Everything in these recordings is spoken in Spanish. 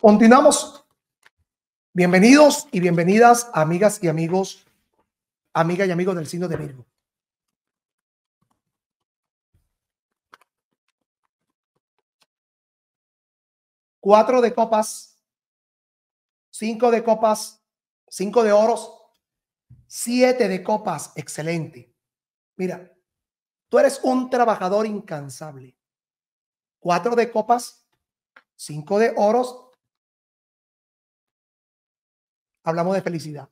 Continuamos. Bienvenidos y bienvenidas, amigas y amigos, amigas y amigos del signo de Virgo. Cuatro de copas, cinco de copas, cinco de oros, siete de copas, excelente. Mira, tú eres un trabajador incansable. Cuatro de copas, cinco de oros, hablamos de felicidad.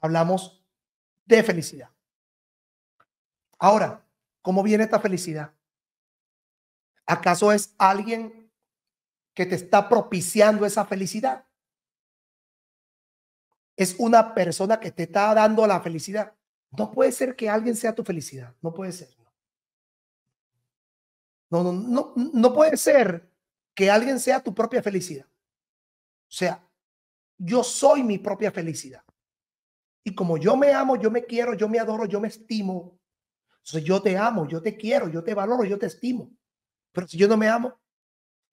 Hablamos de felicidad. Ahora, ¿cómo viene esta felicidad? ¿Acaso es alguien que te está propiciando esa felicidad? Es una persona que te está dando la felicidad. No puede ser que alguien sea tu felicidad. No puede ser. No, no, no, no puede ser que alguien sea tu propia felicidad. O sea, yo soy mi propia felicidad. Y como yo me amo, yo me quiero, yo me adoro, yo me estimo. Entonces yo te amo, yo te quiero, yo te valoro, yo te estimo. Pero si yo no me amo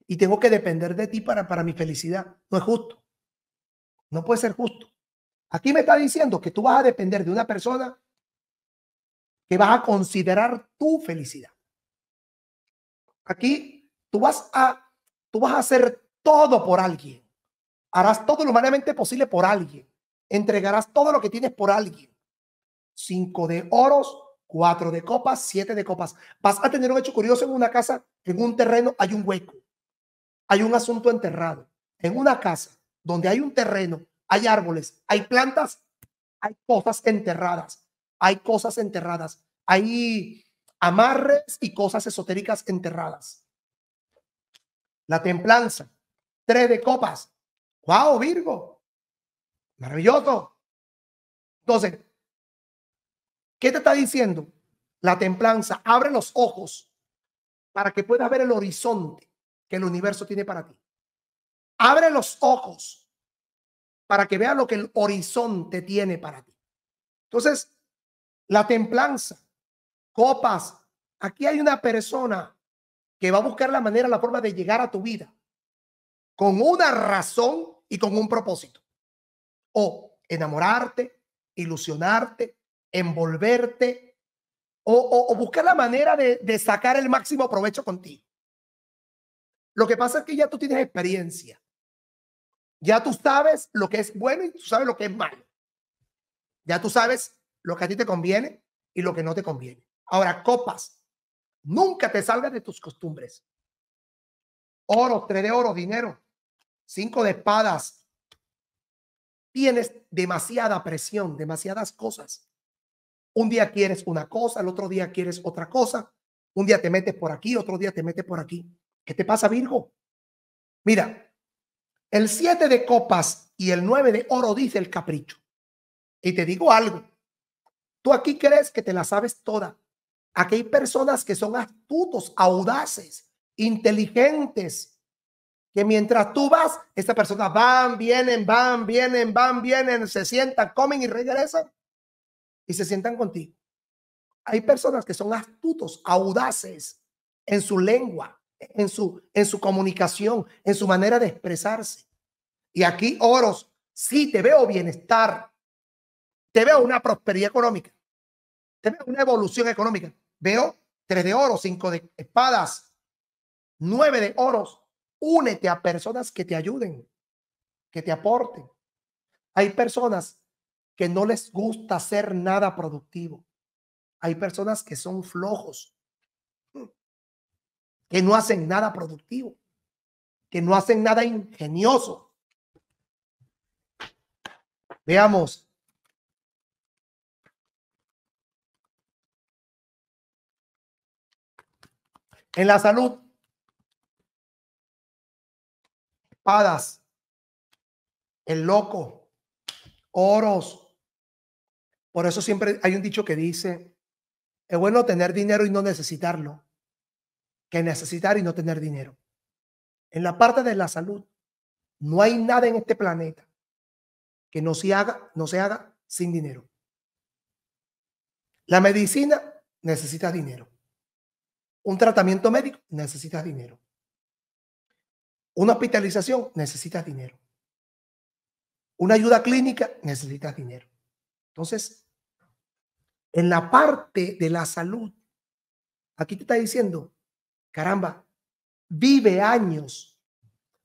y tengo que depender de ti para, para mi felicidad, no es justo. No puede ser justo. Aquí me está diciendo que tú vas a depender de una persona que vas a considerar tu felicidad. Aquí tú vas a, tú vas a hacer todo por alguien Harás todo lo humanamente posible por alguien. Entregarás todo lo que tienes por alguien. Cinco de oros, cuatro de copas, siete de copas. Vas a tener un hecho curioso en una casa, en un terreno hay un hueco. Hay un asunto enterrado. En una casa donde hay un terreno, hay árboles, hay plantas, hay cosas enterradas. Hay cosas enterradas. Hay amarres y cosas esotéricas enterradas. La templanza, tres de copas, Wow, Virgo. Maravilloso. Entonces, ¿qué te está diciendo? La templanza abre los ojos para que puedas ver el horizonte que el universo tiene para ti. Abre los ojos para que veas lo que el horizonte tiene para ti. Entonces, la templanza, copas, aquí hay una persona que va a buscar la manera, la forma de llegar a tu vida con una razón y con un propósito. O enamorarte, ilusionarte, envolverte, o, buscar la manera de, de sacar el máximo provecho contigo. Lo que pasa es que ya tú tienes experiencia. Ya tú sabes lo que es bueno y tú sabes lo que es malo. Ya tú sabes lo que a ti te conviene y lo que no te conviene. Ahora, copas, nunca te salgas de tus costumbres. Oro, tres de oro, dinero. Cinco de espadas. Tienes demasiada presión, demasiadas cosas. Un día quieres una cosa, el otro día quieres otra cosa. Un día te metes por aquí, otro día te metes por aquí. ¿Qué te pasa, Virgo? Mira, el siete de copas y el nueve de oro dice el capricho. Y te digo algo. Tú aquí crees que te la sabes toda. Aquí hay personas que son astutos, audaces, inteligentes, que mientras tú vas, estas personas van, vienen, van, vienen, van, vienen, se sientan, comen y regresan y se sientan contigo. Hay personas que son astutos, audaces en su lengua, en su, en su comunicación, en su manera de expresarse. Y aquí, oros, sí te veo bienestar, te veo una prosperidad económica, te veo una evolución económica. Veo tres de oro, cinco de espadas, nueve de oros, únete a personas que te ayuden, que te aporten. Hay personas que no les gusta hacer nada productivo. Hay personas que son flojos, mm, que no hacen nada productivo, que no hacen nada ingenioso. Veamos. En la salud, espadas, el loco, oros. Por eso siempre hay un dicho que dice, es bueno tener dinero y no necesitarlo, que necesitar y no tener dinero. En la parte de la salud, no hay nada en este planeta que no se haga, no se haga sin dinero. La medicina necesita dinero. Un tratamiento médico necesita dinero. Una hospitalización necesita dinero. Una ayuda clínica necesita dinero. Entonces, en la parte de la salud, aquí te está diciendo, caramba, vive años.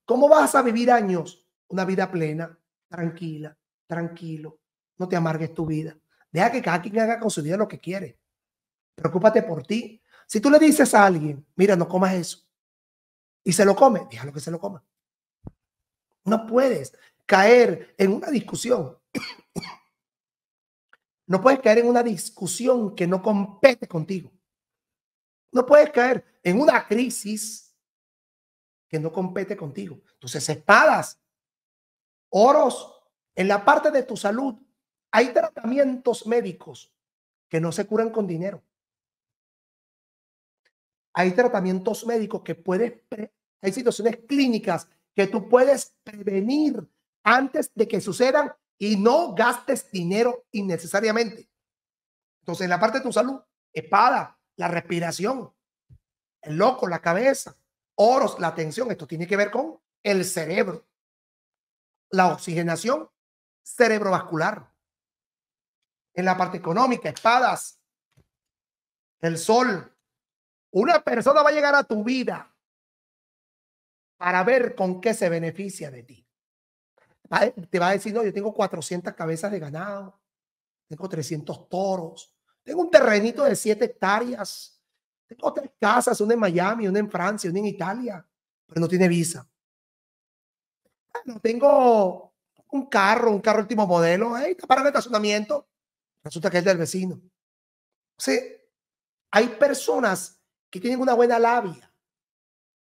¿Cómo vas a vivir años? Una vida plena, tranquila, tranquilo. No te amargues tu vida. Deja que cada quien haga con su vida lo que quiere. Preocúpate por ti. Si tú le dices a alguien, mira, no comas eso y se lo come, déjalo que se lo coma. No puedes caer en una discusión. No puedes caer en una discusión que no compete contigo. No puedes caer en una crisis que no compete contigo. Entonces, espadas, oros, en la parte de tu salud, hay tratamientos médicos que no se curan con dinero hay tratamientos médicos que puedes, hay situaciones clínicas que tú puedes prevenir antes de que sucedan y no gastes dinero innecesariamente. Entonces, en la parte de tu salud, espada, la respiración, el loco, la cabeza, oros, la atención, esto tiene que ver con el cerebro, la oxigenación cerebrovascular. En la parte económica, espadas, el sol, una persona va a llegar a tu vida para ver con qué se beneficia de ti. Te va a decir, no, yo tengo 400 cabezas de ganado, tengo 300 toros, tengo un terrenito de 7 hectáreas, tengo tres casas, una en Miami, una en Francia, una en Italia, pero no tiene visa. Ah, no tengo un carro, un carro último modelo, ahí está para el estacionamiento, resulta que es del vecino. O sea, hay personas que tienen una buena labia,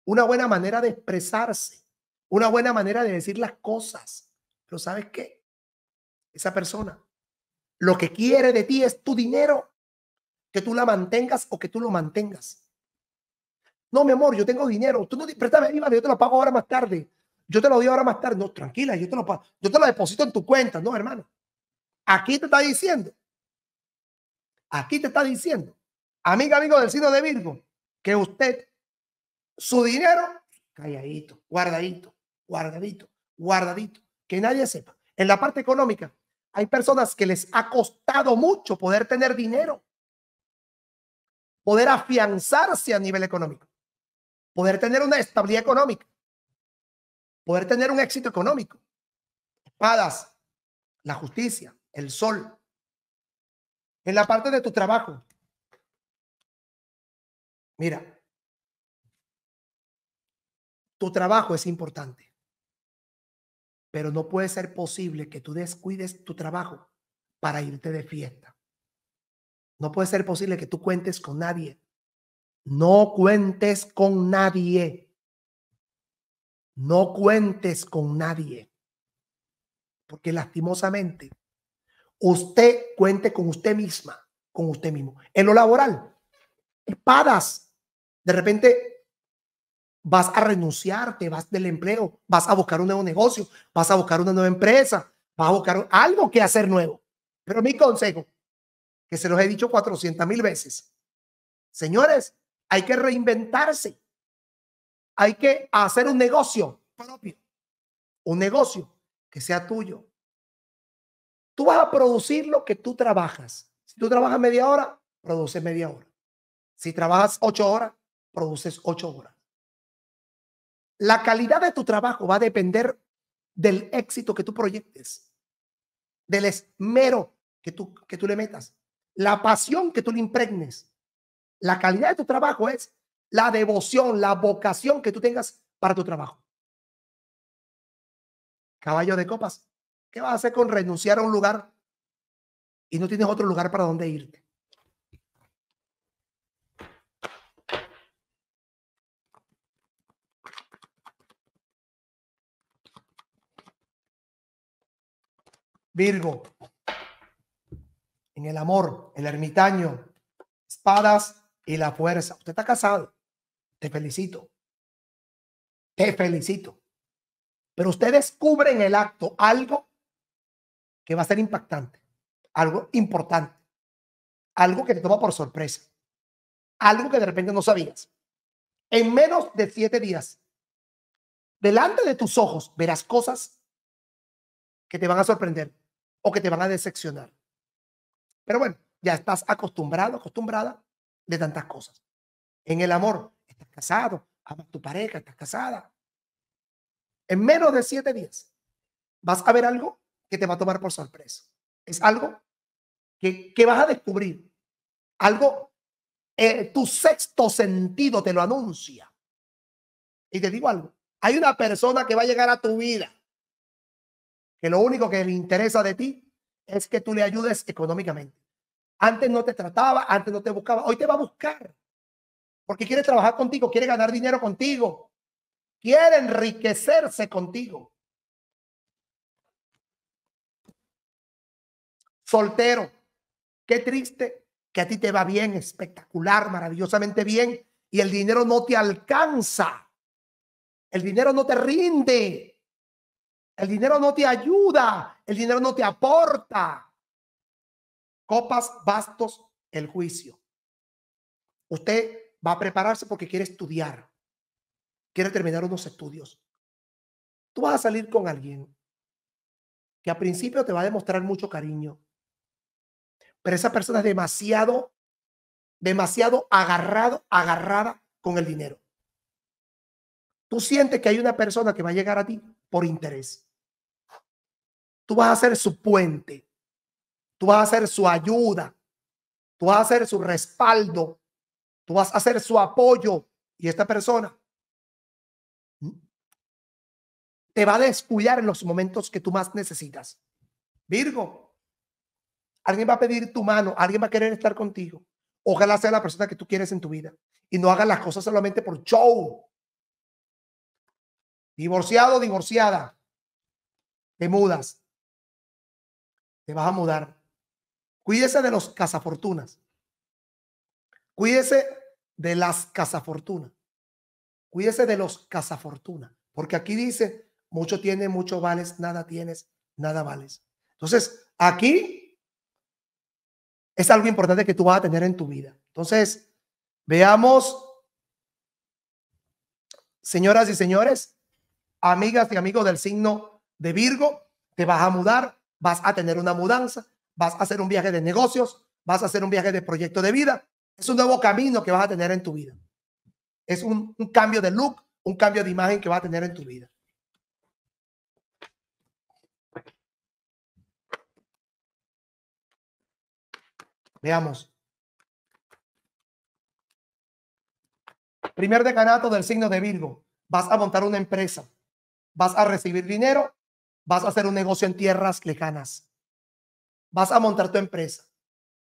una buena manera de expresarse, una buena manera de decir las cosas. Pero ¿sabes qué? Esa persona lo que quiere de ti es tu dinero, que tú la mantengas o que tú lo mantengas. No, mi amor, yo tengo dinero. Tú no, préstame, yo te lo pago ahora más tarde. Yo te lo doy ahora más tarde. No, tranquila, yo te lo pago. Yo te lo deposito en tu cuenta. No, hermano. Aquí te está diciendo. Aquí te está diciendo. Amiga, amigo del signo de Virgo, que usted, su dinero, calladito, guardadito, guardadito, guardadito, que nadie sepa. En la parte económica, hay personas que les ha costado mucho poder tener dinero, poder afianzarse a nivel económico, poder tener una estabilidad económica, poder tener un éxito económico. Espadas, la justicia, el sol. En la parte de tu trabajo, Mira, tu trabajo es importante, pero no puede ser posible que tú descuides tu trabajo para irte de fiesta. No puede ser posible que tú cuentes con nadie. No cuentes con nadie. No cuentes con nadie. Porque lastimosamente, usted cuente con usted misma, con usted mismo. En lo laboral, espadas de repente vas a renunciar, te vas del empleo, vas a buscar un nuevo negocio, vas a buscar una nueva empresa, vas a buscar algo que hacer nuevo. Pero mi consejo, que se los he dicho 400 mil veces, señores, hay que reinventarse. Hay que hacer un negocio propio, un negocio que sea tuyo. Tú vas a producir lo que tú trabajas. Si tú trabajas media hora, produce media hora. Si trabajas ocho horas, produces ocho horas. La calidad de tu trabajo va a depender del éxito que tú proyectes, del esmero que tú, que tú le metas, la pasión que tú le impregnes. La calidad de tu trabajo es la devoción, la vocación que tú tengas para tu trabajo. Caballo de copas, ¿qué vas a hacer con renunciar a un lugar y no tienes otro lugar para donde irte? Virgo, en el amor, el ermitaño, espadas y la fuerza. Usted está casado. Te felicito. Te felicito. Pero usted descubre en el acto algo que va a ser impactante, algo importante, algo que te toma por sorpresa, algo que de repente no sabías. En menos de siete días, delante de tus ojos verás cosas que te van a sorprender o que te van a decepcionar. Pero bueno, ya estás acostumbrado, acostumbrada de tantas cosas. En el amor, estás casado, amas a tu pareja, estás casada. En menos de siete días vas a ver algo que te va a tomar por sorpresa. Es algo que, vas a descubrir. Algo, eh, tu sexto sentido te lo anuncia. Y te digo algo, hay una persona que va a llegar a tu vida que lo único que le interesa de ti es que tú le ayudes económicamente. Antes no te trataba, antes no te buscaba, hoy te va a buscar. Porque quiere trabajar contigo, quiere ganar dinero contigo, quiere enriquecerse contigo. Soltero, qué triste que a ti te va bien, espectacular, maravillosamente bien, y el dinero no te alcanza. El dinero no te rinde. El dinero no te ayuda, el dinero no te aporta. Copas, bastos, el juicio. Usted va a prepararse porque quiere estudiar, quiere terminar unos estudios. Tú vas a salir con alguien que a principio te va a demostrar mucho cariño, pero esa persona es demasiado, demasiado agarrado, agarrada con el dinero. Tú sientes que hay una persona que va a llegar a ti por interés. Tú vas a ser su puente, tú vas a ser su ayuda, tú vas a ser su respaldo, tú vas a ser su apoyo. Y esta persona te va a descuidar en los momentos que tú más necesitas. Virgo, alguien va a pedir tu mano, alguien va a querer estar contigo. Ojalá sea la persona que tú quieres en tu vida y no hagas las cosas solamente por show. Divorciado, divorciada, te mudas te vas a mudar. Cuídese de los cazafortunas. Cuídese de las cazafortunas. Cuídese de los cazafortunas. Porque aquí dice, mucho tiene, mucho vales, nada tienes, nada vales. Entonces, aquí es algo importante que tú vas a tener en tu vida. Entonces, veamos, señoras y señores, amigas y amigos del signo de Virgo, te vas a mudar, vas a tener una mudanza, vas a hacer un viaje de negocios, vas a hacer un viaje de proyecto de vida. Es un nuevo camino que vas a tener en tu vida. Es un, cambio de look, un cambio de imagen que vas a tener en tu vida. Veamos. Primer decanato del signo de Virgo. Vas a montar una empresa. Vas a recibir dinero Vas a hacer un negocio en tierras lejanas. Vas a montar tu empresa.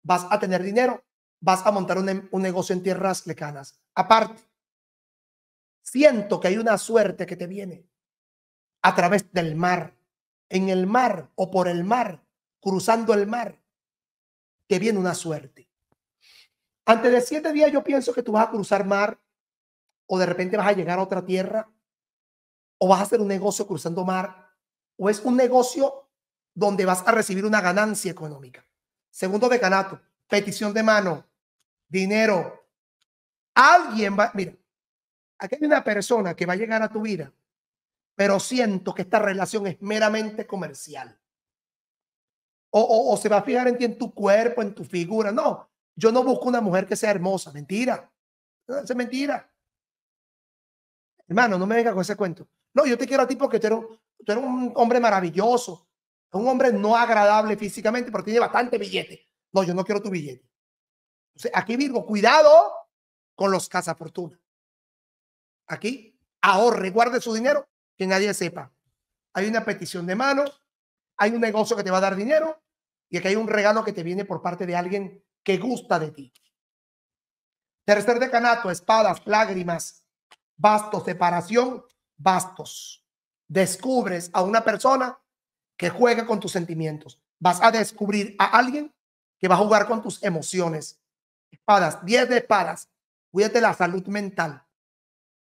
Vas a tener dinero. Vas a montar un, negocio en tierras lejanas. Aparte, siento que hay una suerte que te viene a través del mar, en el mar o por el mar, cruzando el mar, te viene una suerte. Antes de siete días yo pienso que tú vas a cruzar mar o de repente vas a llegar a otra tierra o vas a hacer un negocio cruzando mar o es un negocio donde vas a recibir una ganancia económica. Segundo decanato, petición de mano, dinero. Alguien va, mira, aquí hay una persona que va a llegar a tu vida, pero siento que esta relación es meramente comercial. O, se va a fijar en ti, en tu cuerpo, en tu figura. No, yo no busco una mujer que sea hermosa, mentira. Es mentira. Hermano, no me venga con ese cuento. No, yo te quiero a ti porque te eres, tú eres un hombre maravilloso, un hombre no agradable físicamente, pero tiene bastante billete. No, yo no quiero tu billete. aquí Virgo, cuidado con los cazafortunas. Aquí, ahorre, guarde su dinero, que nadie sepa. Hay una petición de mano, hay un negocio que te va a dar dinero y aquí hay un regalo que te viene por parte de alguien que gusta de ti. Tercer decanato, espadas, lágrimas, bastos, separación, bastos descubres a una persona que juega con tus sentimientos. Vas a descubrir a alguien que va a jugar con tus emociones. Espadas, 10 de espadas. Cuídate la salud mental.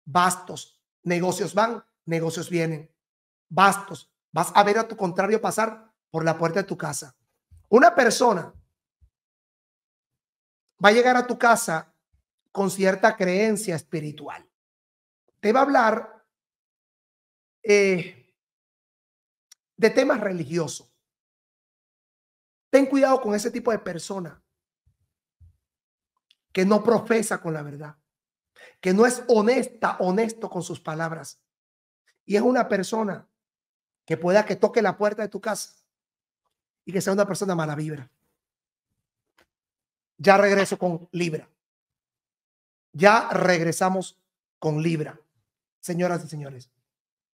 Bastos, negocios van, negocios vienen. Bastos, vas a ver a tu contrario pasar por la puerta de tu casa. Una persona va a llegar a tu casa con cierta creencia espiritual. Te va a hablar eh, de temas religiosos. Ten cuidado con ese tipo de persona que no profesa con la verdad, que no es honesta, honesto con sus palabras. Y es una persona que pueda que toque la puerta de tu casa y que sea una persona mala vibra. Ya regreso con Libra. Ya regresamos con Libra, señoras y señores.